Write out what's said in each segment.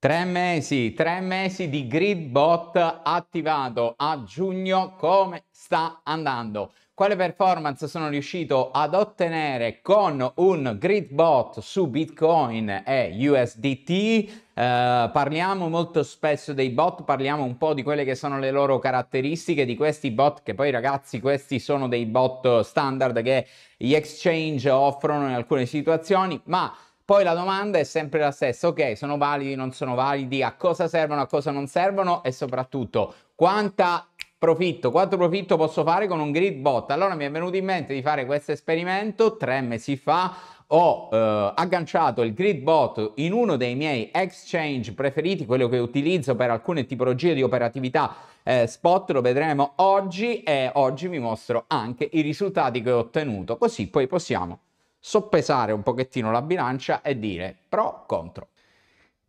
Tre mesi, tre mesi di GridBot attivato a giugno, come sta andando? Quale performance sono riuscito ad ottenere con un GridBot su Bitcoin e USDT? Uh, eh, parliamo molto spesso dei bot, parliamo un po' di quelle che sono le loro caratteristiche, di questi bot che poi ragazzi questi sono dei bot standard che gli exchange offrono in alcune situazioni, ma poi la domanda è sempre la stessa, ok, sono validi, non sono validi, a cosa servono, a cosa non servono e soprattutto quanta profitto, quanto profitto posso fare con un grid bot? Allora mi è venuto in mente di fare questo esperimento tre mesi fa, ho eh, agganciato il grid bot in uno dei miei exchange preferiti, quello che utilizzo per alcune tipologie di operatività eh, spot, lo vedremo oggi e oggi vi mostro anche i risultati che ho ottenuto, così poi possiamo soppesare un pochettino la bilancia e dire pro contro.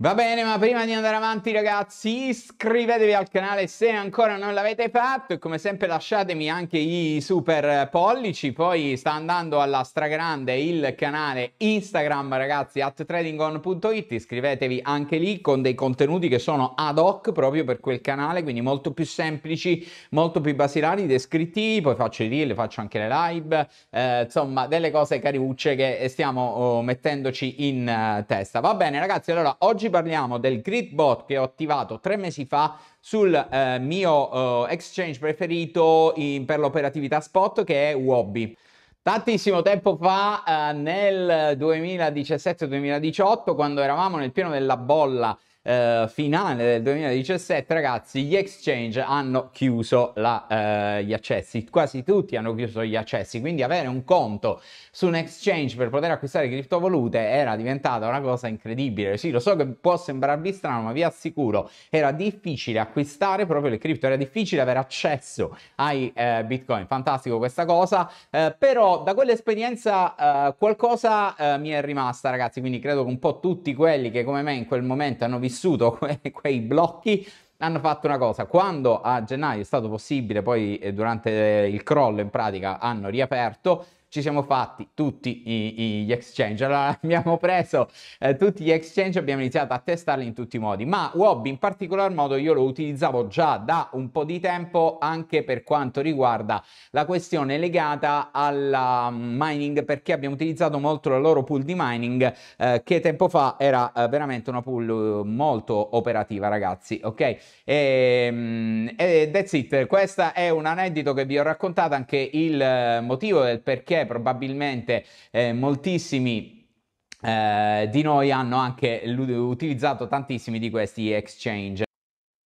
Va bene, ma prima di andare avanti ragazzi iscrivetevi al canale se ancora non l'avete fatto e come sempre lasciatemi anche i super pollici, poi sta andando alla stragrande il canale Instagram ragazzi at tradingon.it, iscrivetevi anche lì con dei contenuti che sono ad hoc proprio per quel canale, quindi molto più semplici, molto più basilari, descrittivi, poi faccio i reel, faccio anche le live, eh, insomma delle cose cariucce che stiamo oh, mettendoci in uh, testa. Va bene ragazzi, allora oggi parliamo del grid bot che ho attivato tre mesi fa sul eh, mio eh, exchange preferito in, per l'operatività spot che è Wobby. Tantissimo tempo fa, eh, nel 2017-2018, quando eravamo nel pieno della bolla eh, finale del 2017, ragazzi, gli exchange hanno chiuso la, eh, gli accessi, quasi tutti hanno chiuso gli accessi, quindi avere un conto su un exchange per poter acquistare criptovalute era diventata una cosa incredibile. Sì, lo so che può sembrarvi strano, ma vi assicuro, era difficile acquistare proprio le cripto, era difficile avere accesso ai eh, bitcoin. Fantastico questa cosa, eh, però da quell'esperienza eh, qualcosa eh, mi è rimasta, ragazzi, quindi credo che un po' tutti quelli che come me in quel momento hanno visto vissuto que- quei blocchi, hanno fatto una cosa, quando a gennaio è stato possibile, poi eh, durante il crollo in pratica hanno riaperto, ci siamo fatti tutti gli exchange. Allora abbiamo preso eh, tutti gli exchange, abbiamo iniziato a testarli in tutti i modi, ma Wobby in particolar modo io lo utilizzavo già da un po' di tempo anche per quanto riguarda la questione legata alla mm, mining perché abbiamo utilizzato molto la loro pool di mining eh, che tempo fa era eh, veramente una pool eh, molto operativa ragazzi, ok? E, ehm, e that's it, Questo è un aneddoto che vi ho raccontato anche il eh, motivo del perché perché probabilmente eh, moltissimi eh, di noi hanno anche utilizzato tantissimi di questi exchange.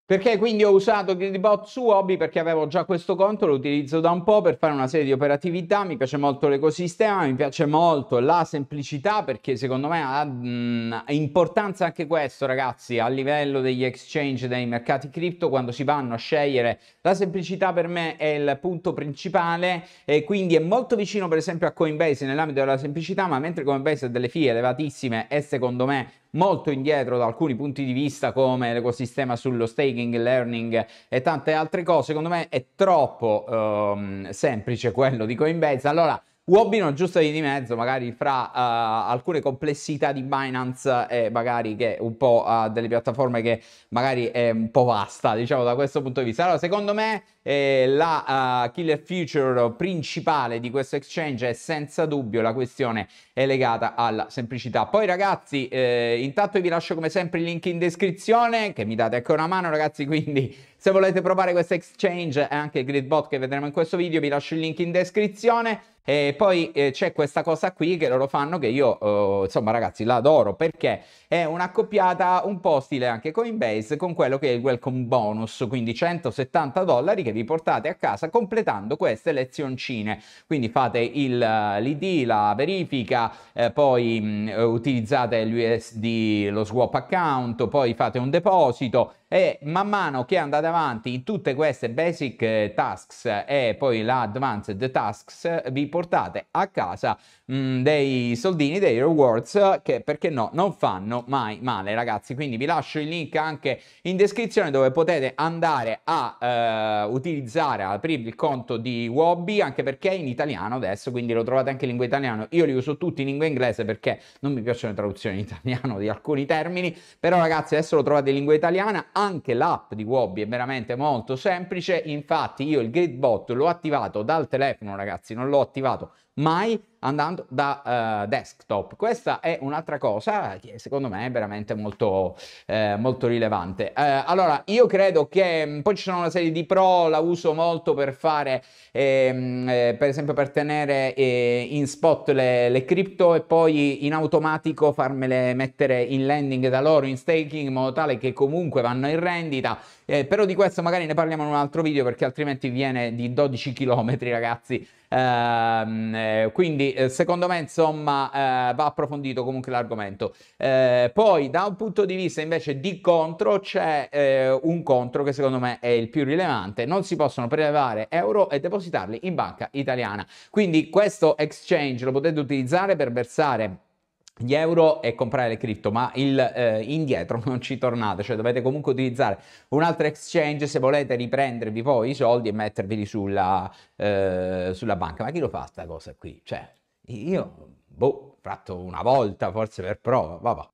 Perché quindi ho usato GridBot su Hobby perché avevo già questo conto, lo utilizzo da un po' per fare una serie di operatività, mi piace molto l'ecosistema, mi piace molto la semplicità perché secondo me ha mh, mm, importanza anche questo ragazzi a livello degli exchange, dei mercati cripto, quando si vanno a scegliere la semplicità per me è il punto principale e quindi è molto vicino per esempio a Coinbase nell'ambito della semplicità, ma mentre Coinbase ha delle fee elevatissime e secondo me molto indietro da alcuni punti di vista come l'ecosistema sullo staking, learning e tante altre cose, secondo me è troppo ehm, semplice quello di Coinbase. Allora Uobino giusto di mezzo, magari fra uh, alcune complessità di Binance e magari che un po' uh, delle piattaforme che magari è un po' vasta, diciamo da questo punto di vista. Allora, secondo me eh, la uh, killer feature principale di questo exchange è senza dubbio la questione è legata alla semplicità. Poi ragazzi, eh, intanto vi lascio come sempre il link in descrizione, che mi date anche una mano ragazzi, quindi se volete provare questo exchange e anche il gridbot che vedremo in questo video, vi lascio il link in descrizione. E poi eh, c'è questa cosa qui che loro fanno che io, eh, insomma ragazzi, l'adoro perché è un'accoppiata un po' stile anche Coinbase con quello che è il welcome bonus, quindi 170 dollari che vi portate a casa completando queste lezioncine. Quindi fate il, eh, l'ID, la verifica, eh, poi mh, mm, eh, utilizzate l'USD, lo swap account, poi fate un deposito e man mano che andate avanti in tutte queste basic eh, tasks e poi la advanced tasks vi portate a casa mh, mm, dei soldini, dei rewards che perché no, non fanno mai male ragazzi. Quindi vi lascio il link anche in descrizione dove potete andare a eh, utilizzare, a aprire il conto di Wobby anche perché è in italiano adesso, quindi lo trovate anche in lingua italiana. Io li uso tutti in lingua inglese perché non mi piacciono le traduzioni in italiano di alcuni termini, però ragazzi adesso lo trovate in lingua italiana, anche l'app di Wobby è veramente molto semplice, infatti io il gridbot l'ho attivato dal telefono ragazzi, non l'ho attivato attivato mai andando da uh, desktop. Questa è un'altra cosa che secondo me è veramente molto, eh, molto rilevante. Eh, allora, io credo che mm, poi ci sono una serie di pro, la uso molto per fare, ehm, eh, per esempio, per tenere eh, in spot le, le cripto e poi in automatico farmele mettere in lending da loro, in staking, in modo tale che comunque vanno in rendita. Eh, però di questo magari ne parliamo in un altro video perché altrimenti viene di 12 km, ragazzi. Ehm, eh, quindi eh, secondo me insomma eh, va approfondito comunque l'argomento. Eh, poi da un punto di vista invece di contro c'è eh, un contro che secondo me è il più rilevante, non si possono prelevare euro e depositarli in banca italiana, quindi questo exchange lo potete utilizzare per versare gli euro e comprare le cripto, ma il, eh, indietro non ci tornate, cioè dovete comunque utilizzare un altro exchange se volete riprendervi poi i soldi e metterveli sulla, eh, sulla banca. Ma chi lo fa sta cosa qui? Cioè, io, boh, fatto una volta, forse per prova, vabbè.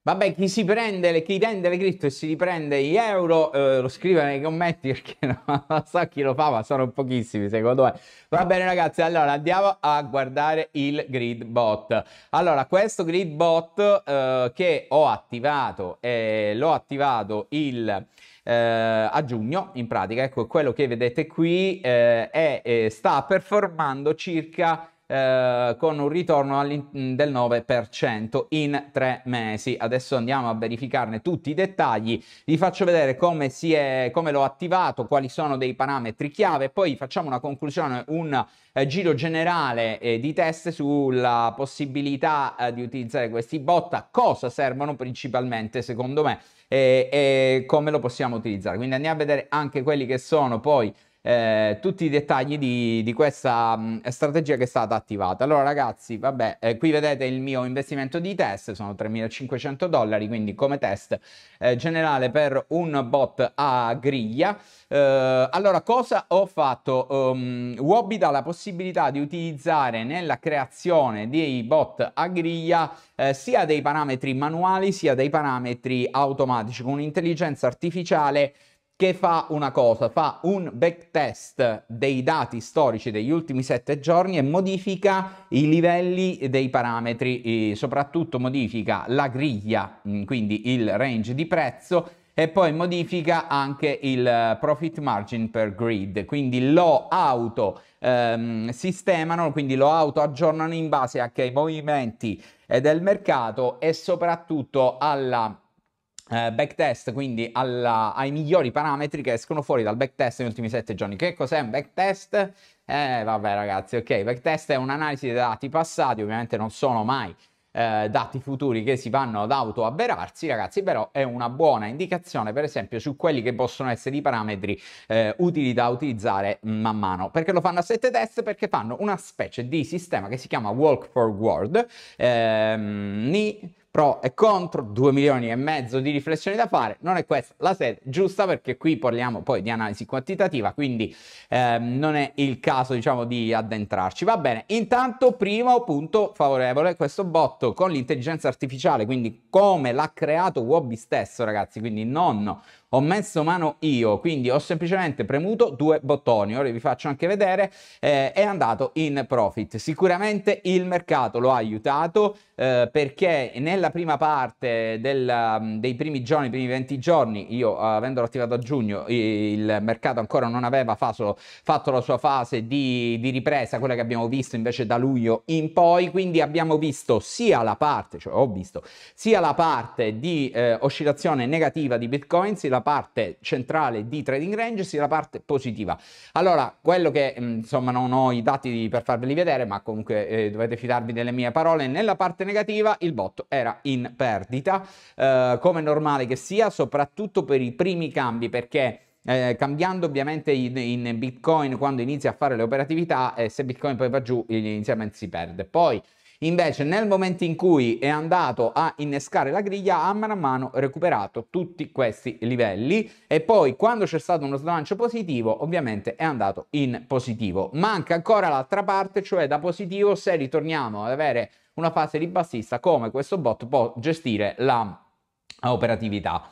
Vabbè, chi si prende, le, chi tende le cripto e si riprende gli euro, eh, lo scrive nei commenti perché non, non so chi lo fa, ma sono pochissimi secondo me. Va bene ragazzi, allora andiamo a guardare il grid bot. Allora, questo grid bot eh, che ho attivato, eh, l'ho attivato il... Eh, a giugno in pratica ecco quello che vedete qui eh, è, eh, sta performando circa eh, con un ritorno del 9% in tre mesi. Adesso andiamo a verificarne tutti i dettagli, vi faccio vedere come, si è, come l'ho attivato, quali sono dei parametri chiave, poi facciamo una conclusione, un eh, giro generale eh, di test sulla possibilità eh, di utilizzare questi bot, a cosa servono principalmente secondo me e, e come lo possiamo utilizzare. Quindi andiamo a vedere anche quelli che sono poi eh, tutti i dettagli di, di questa mh, mm, strategia che è stata attivata. Allora ragazzi, vabbè, eh, qui vedete il mio investimento di test, sono 3.500 dollari, quindi come test eh, generale per un bot a griglia. Eh, allora, cosa ho fatto? Um, Wobby dà la possibilità di utilizzare nella creazione dei bot a griglia eh, sia dei parametri manuali sia dei parametri automatici con un'intelligenza artificiale che fa una cosa, fa un backtest dei dati storici degli ultimi sette giorni e modifica i livelli dei parametri, soprattutto modifica la griglia, mm, quindi il range di prezzo e poi modifica anche il eh, profit margin per grid, quindi lo auto ehm, sistemano, quindi lo auto aggiornano in base anche ai movimenti del mercato e soprattutto alla eh, backtest, quindi alla, ai migliori parametri che escono fuori dal backtest negli ultimi 7 giorni. Che cos'è un backtest? Eh, vabbè ragazzi, ok, backtest è un'analisi dei dati passati, ovviamente non sono mai eh, dati futuri che si vanno ad autoavverarsi, ragazzi, però è una buona indicazione, per esempio, su quelli che possono essere i parametri eh, utili da utilizzare man mano. Perché lo fanno a sette test? Perché fanno una specie di sistema che si chiama Walk Forward. Ehm, pro e contro, 2 milioni e mezzo di riflessioni da fare, non è questa la sede giusta perché qui parliamo poi di analisi quantitativa, quindi ehm, non è il caso diciamo di addentrarci. Va bene, intanto primo punto favorevole, questo botto con l'intelligenza artificiale, quindi come l'ha creato Wobby stesso ragazzi, quindi non ho messo mano io, quindi ho semplicemente premuto due bottoni, ora vi faccio anche vedere, eh, è andato in profit. Sicuramente il mercato lo ha aiutato, eh, perché nella prima parte del, mm, dei primi giorni, i primi 20 giorni, io eh, avendolo attivato a giugno, il mercato ancora non aveva faso, fatto la sua fase di, di, ripresa, quella che abbiamo visto invece da luglio in poi, quindi abbiamo visto sia la parte, cioè ho visto sia la parte di eh, oscillazione negativa di Bitcoin, sia la parte centrale di trading range, sia la parte positiva. Allora, quello che mm, insomma non ho i dati per farveli vedere, ma comunque eh, dovete fidarvi delle mie parole, nella parte negativa il botto era in perdita, eh, come è normale che sia, soprattutto per i primi cambi, perché... Eh, cambiando ovviamente in, in, Bitcoin quando inizia a fare le operatività, eh, se Bitcoin poi va giù inizialmente si perde. Poi Invece nel momento in cui è andato a innescare la griglia ha a mano recuperato tutti questi livelli e poi quando c'è stato uno slancio positivo ovviamente è andato in positivo. Manca ancora l'altra parte, cioè da positivo se ritorniamo ad avere una fase ribassista come questo bot può gestire la operatività.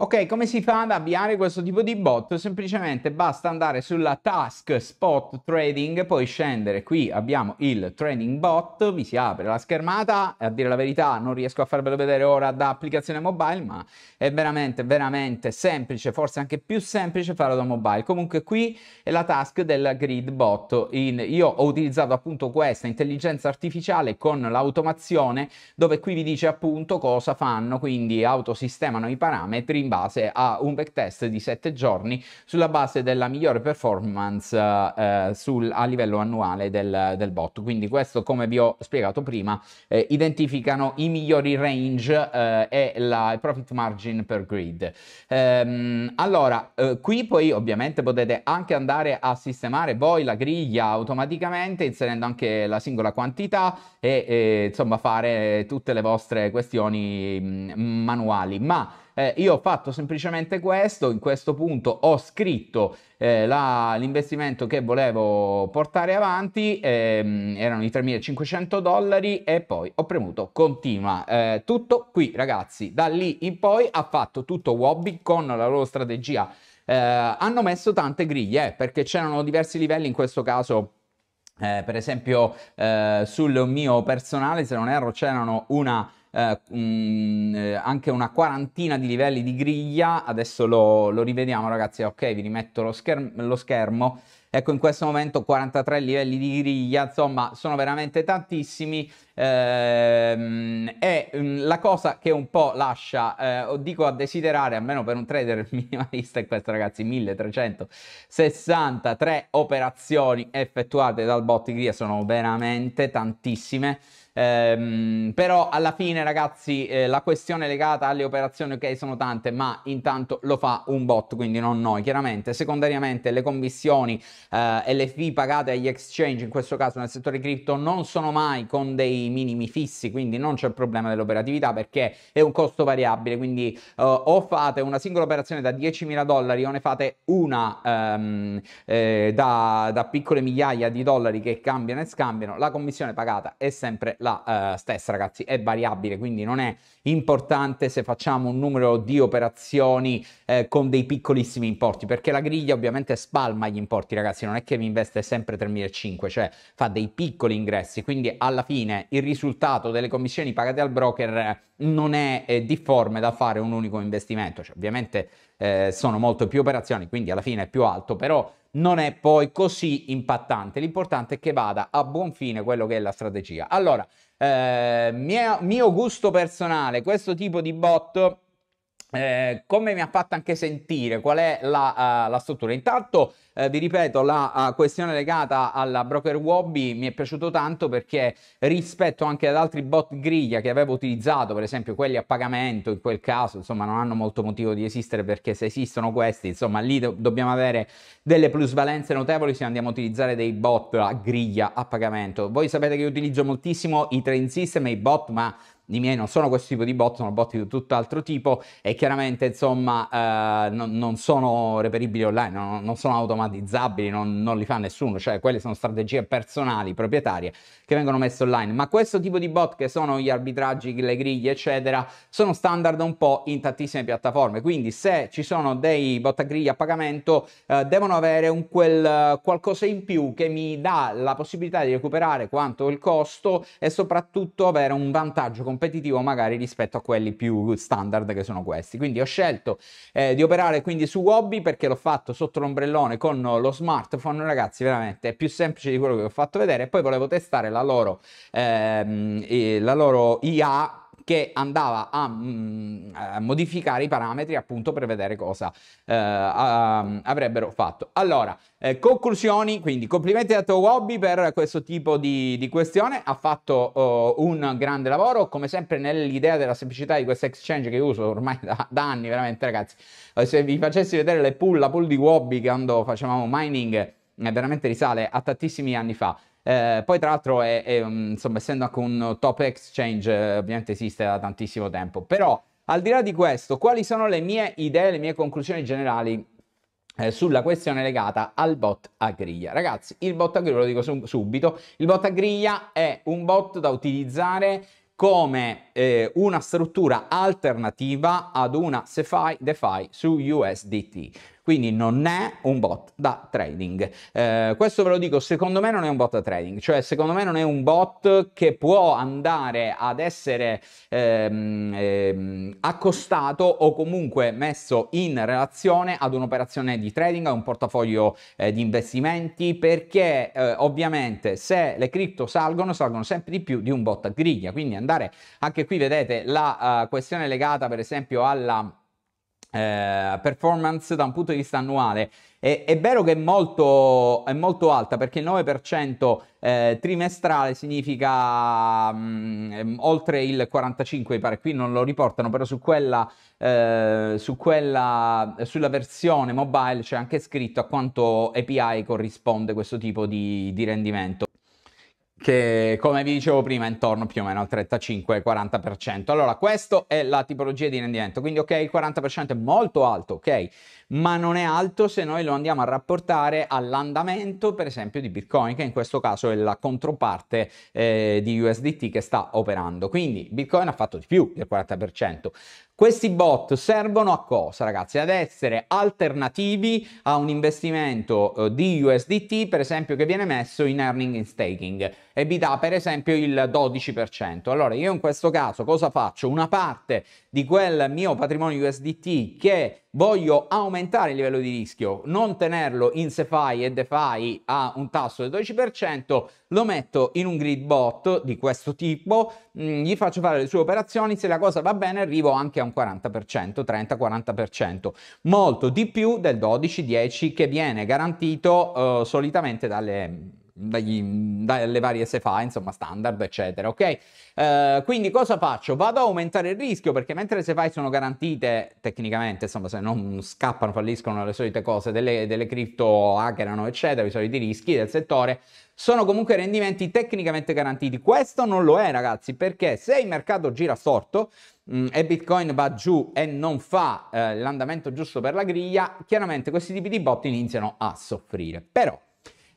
Ok, come si fa ad avviare questo tipo di bot? Semplicemente basta andare sulla task spot trading, poi scendere, qui abbiamo il trading bot, vi si apre la schermata, a dire la verità non riesco a farvelo vedere ora da applicazione mobile, ma è veramente, veramente semplice, forse anche più semplice farlo da mobile. Comunque qui è la task del grid bot, in, io ho utilizzato appunto questa intelligenza artificiale con l'automazione, dove qui vi dice appunto cosa fanno, quindi autosistemano i parametri, base a un backtest di 7 giorni sulla base della migliore performance eh, sul, a livello annuale del, del, bot. Quindi questo, come vi ho spiegato prima, eh, identificano i migliori range eh, e la profit margin per grid. Ehm, allora, eh, qui poi ovviamente potete anche andare a sistemare voi la griglia automaticamente inserendo anche la singola quantità e, e eh, insomma fare tutte le vostre questioni mh, mm, manuali. Ma eh, io ho fatto semplicemente questo, in questo punto ho scritto eh, l'investimento che volevo portare avanti, ehm, erano i 3.500 dollari e poi ho premuto continua. Eh, tutto qui ragazzi, da lì in poi ha fatto tutto Wobby con la loro strategia. Eh, hanno messo tante griglie eh, perché c'erano diversi livelli in questo caso eh, per esempio eh, sul mio personale, se non erro, c'erano una eh, mh, mm, eh, anche una quarantina di livelli di griglia, adesso lo, lo rivediamo ragazzi, ok vi rimetto lo, scher- lo schermo, Ecco, in questo momento 43 livelli di griglia, insomma, sono veramente tantissimi. Ehm, e mm, la cosa che un po' lascia, eh, dico a desiderare, almeno per un trader minimalista, è questo, ragazzi: 1363 operazioni effettuate dal bot griglia, sono veramente tantissime. Ehm, però alla fine, ragazzi, eh, la questione legata alle operazioni, ok, sono tante, ma intanto lo fa un bot, quindi non noi, chiaramente. Secondariamente, le commissioni eh, e le fee pagate agli exchange, in questo caso nel settore cripto, non sono mai con dei minimi fissi, quindi non c'è il problema dell'operatività perché è un costo variabile. Quindi eh, o fate una singola operazione da 10.000 dollari o ne fate una ehm, eh, da, da piccole migliaia di dollari che cambiano e scambiano, la commissione pagata è sempre la la eh, stessa, ragazzi, è variabile, quindi non è importante se facciamo un numero di operazioni eh, con dei piccolissimi importi, perché la griglia ovviamente spalma gli importi, ragazzi, non è che vi investe sempre 3.500, cioè fa dei piccoli ingressi, quindi alla fine il risultato delle commissioni pagate al broker eh, non è eh, difforme da fare un unico investimento, cioè, ovviamente eh, sono molto più operazioni, quindi alla fine è più alto, però non è poi così impattante. L'importante è che vada a buon fine quello che è la strategia. Allora, eh, mio, mio gusto personale, questo tipo di bot eh, come mi ha fatto anche sentire qual è la, uh, la struttura? Intanto eh, vi ripeto, la uh, questione legata alla broker Wobby mi è piaciuto tanto perché rispetto anche ad altri bot griglia che avevo utilizzato, per esempio quelli a pagamento, in quel caso, insomma, non hanno molto motivo di esistere perché se esistono questi, insomma, lì do- dobbiamo avere delle plusvalenze notevoli se andiamo a utilizzare dei bot a griglia a pagamento. Voi sapete che io utilizzo moltissimo i train system e i bot, ma i miei non sono questo tipo di bot, sono bot di tutt'altro tipo e chiaramente insomma eh, non, non, sono reperibili online, non, non sono automatizzabili, non, non, li fa nessuno, cioè quelle sono strategie personali, proprietarie che vengono messe online, ma questo tipo di bot che sono gli arbitraggi, le griglie eccetera sono standard un po' in tantissime piattaforme, quindi se ci sono dei bot a griglia a pagamento eh, devono avere un quel qualcosa in più che mi dà la possibilità di recuperare quanto il costo e soprattutto avere un vantaggio completo competitivo magari rispetto a quelli più standard che sono questi. Quindi ho scelto eh, di operare quindi su Wobby perché l'ho fatto sotto l'ombrellone con lo smartphone, ragazzi, veramente è più semplice di quello che ho fatto vedere. E poi volevo testare la loro, ehm, la loro IA che andava a, mm, a modificare i parametri appunto per vedere cosa eh, a, avrebbero fatto. Allora, eh, conclusioni, quindi complimenti a tuo hobby per questo tipo di, di questione, ha fatto oh, un grande lavoro, come sempre nell'idea della semplicità di questo exchange che uso ormai da, da anni, veramente ragazzi, eh, se vi facessi vedere le pull, la pool di Wobby quando facevamo mining, eh, veramente risale a tantissimi anni fa. Eh, poi tra l'altro, è, è, mm, insomma, essendo anche un top exchange, eh, ovviamente esiste da tantissimo tempo. Però, al di là di questo, quali sono le mie idee, le mie conclusioni generali eh, sulla questione legata al bot a griglia. Ragazzi, il bot a griglia, lo dico subito, il bot a griglia è un bot da utilizzare come eh, una struttura alternativa ad una SeFi DeFi su USDT quindi non è un bot da trading. Eh, questo ve lo dico, secondo me non è un bot da trading, cioè secondo me non è un bot che può andare ad essere ehm, ehm, accostato o comunque messo in relazione ad un'operazione di trading, a un portafoglio eh, di investimenti, perché eh, ovviamente se le cripto salgono, salgono sempre di più di un bot a griglia, quindi andare anche qui vedete la uh, questione legata per esempio alla eh, performance da un punto di vista annuale. E, è vero che è molto, è molto, alta perché il 9% eh, trimestrale significa mh, mm, ehm, oltre il 45%, mi pare qui non lo riportano, però su quella, eh, su quella, sulla versione mobile c'è anche scritto a quanto API corrisponde questo tipo di, di rendimento che come vi dicevo prima è intorno più o meno al 35-40%. Allora, questa è la tipologia di rendimento, quindi ok, il 40% è molto alto, ok? ma non è alto se noi lo andiamo a rapportare all'andamento per esempio di Bitcoin, che in questo caso è la controparte eh, di USDT che sta operando. Quindi Bitcoin ha fatto di più del 40%. Questi bot servono a cosa, ragazzi? Ad essere alternativi a un investimento eh, di USDT, per esempio, che viene messo in earning in staking e vi dà, per esempio, il 12%. Allora, io in questo caso cosa faccio? Una parte di quel mio patrimonio USDT che voglio aumentare aumentare il livello di rischio, non tenerlo in SeFi e DeFi a un tasso del 12%, lo metto in un grid bot di questo tipo, mm, gli faccio fare le sue operazioni, se la cosa va bene arrivo anche a un 40%, 30-40%, molto di più del 12-10 che viene garantito eh, solitamente dalle dagli, dalle varie SFA, insomma, standard, eccetera, ok? Eh, quindi cosa faccio? Vado a aumentare il rischio perché mentre le SFA sono garantite tecnicamente, insomma, se non scappano, falliscono le solite cose delle, delle cripto hackerano, eccetera, i soliti rischi del settore, sono comunque rendimenti tecnicamente garantiti. Questo non lo è, ragazzi, perché se il mercato gira storto mm, e Bitcoin va giù e non fa eh, l'andamento giusto per la griglia, chiaramente questi tipi di bot iniziano a soffrire. Però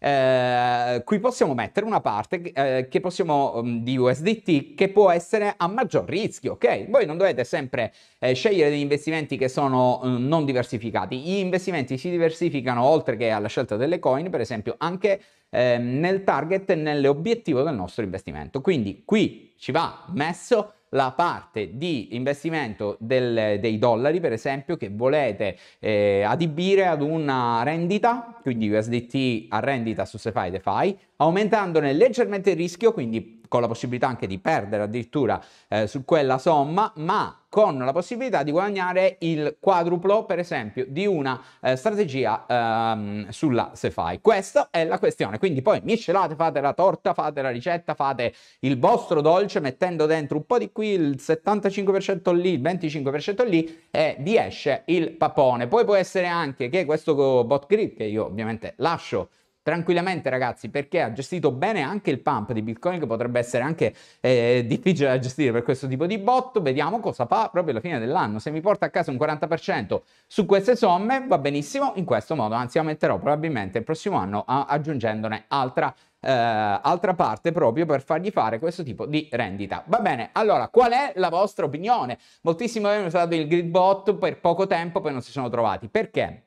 eh, qui possiamo mettere una parte eh, che possiamo, mm, di USDT che può essere a maggior rischio, ok? Voi non dovete sempre eh, scegliere degli investimenti che sono um, non diversificati. Gli investimenti si diversificano oltre che alla scelta delle coin, per esempio, anche ehm, nel target e nell'obiettivo del nostro investimento. Quindi qui ci va messo la parte di investimento del, dei dollari, per esempio, che volete eh, adibire ad una rendita, quindi USDT a rendita su SeFi DeFi, aumentandone leggermente il rischio, quindi con la possibilità anche di perdere addirittura eh, su quella somma, ma con la possibilità di guadagnare il quadruplo, per esempio, di una eh, strategia ehm, sulla SeFi. Questa è la questione. Quindi poi miscelate, fate la torta, fate la ricetta, fate il vostro dolce mettendo dentro un po' di qui, il 75% lì, il 25% lì e vi esce il papone. Poi può essere anche che questo bot grid, che io ovviamente lascio tranquillamente ragazzi perché ha gestito bene anche il pump di Bitcoin che potrebbe essere anche eh, difficile da gestire per questo tipo di botto vediamo cosa fa proprio alla fine dell'anno se mi porta a casa un 40% su queste somme va benissimo in questo modo anzi aumenterò probabilmente il prossimo anno a, aggiungendone altra eh, altra parte proprio per fargli fare questo tipo di rendita. Va bene, allora qual è la vostra opinione? Moltissimi hanno usato il grid bot per poco tempo, poi non si sono trovati. Perché?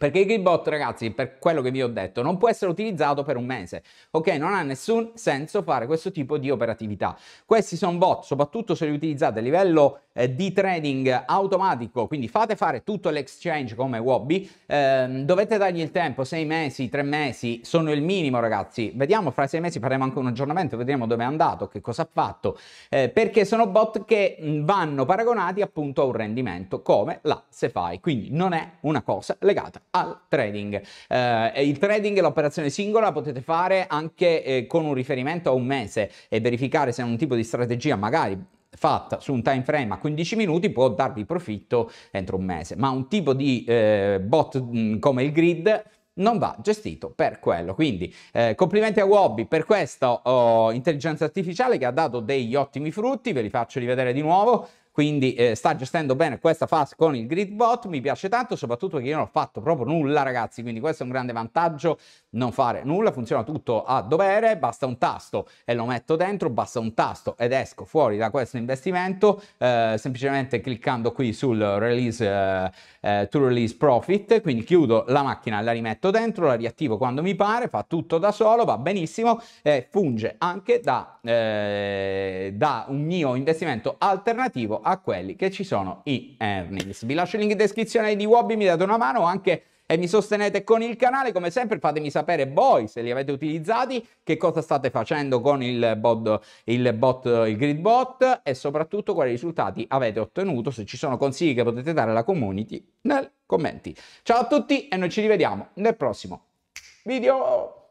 Perché il Gilbot, ragazzi, per quello che vi ho detto, non può essere utilizzato per un mese. Ok, non ha nessun senso fare questo tipo di operatività. Questi sono bot, soprattutto se li utilizzate a livello eh, di trading automatico, quindi fate fare tutto l'exchange come Wobby, eh, dovete dargli il tempo, sei mesi, tre mesi, sono il minimo, ragazzi. Vediamo, fra sei mesi faremo anche un aggiornamento, vedremo dove è andato, che cosa ha fatto, eh, perché sono bot che vanno paragonati appunto a un rendimento come la SeFi, quindi non è una cosa legata al trading. Eh, il trading l'operazione singola, potete fare anche eh, con un riferimento a un mese e verificare se un tipo di strategia magari fatta su un time frame a 15 minuti può darvi profitto entro un mese, ma un tipo di eh, bot mh, mm, come il grid non va gestito per quello. Quindi eh, complimenti a Wobby per questa oh, intelligenza artificiale che ha dato degli ottimi frutti, ve li faccio rivedere di nuovo quindi eh, sta gestendo bene questa fase con il grid bot, mi piace tanto, soprattutto che io non ho fatto proprio nulla ragazzi, quindi questo è un grande vantaggio, non fare nulla, funziona tutto a dovere, basta un tasto e lo metto dentro, basta un tasto ed esco fuori da questo investimento, eh, semplicemente cliccando qui sul release, eh, eh to release profit, quindi chiudo la macchina, la rimetto dentro, la riattivo quando mi pare, fa tutto da solo, va benissimo, e funge anche da, eh, da un mio investimento alternativo a quelli che ci sono i earnings. Vi lascio il link in descrizione di Wobby, mi date una mano anche e mi sostenete con il canale. Come sempre fatemi sapere voi se li avete utilizzati, che cosa state facendo con il bot, il, bot, il grid bot e soprattutto quali risultati avete ottenuto, se ci sono consigli che potete dare alla community nei commenti. Ciao a tutti e noi ci rivediamo nel prossimo video.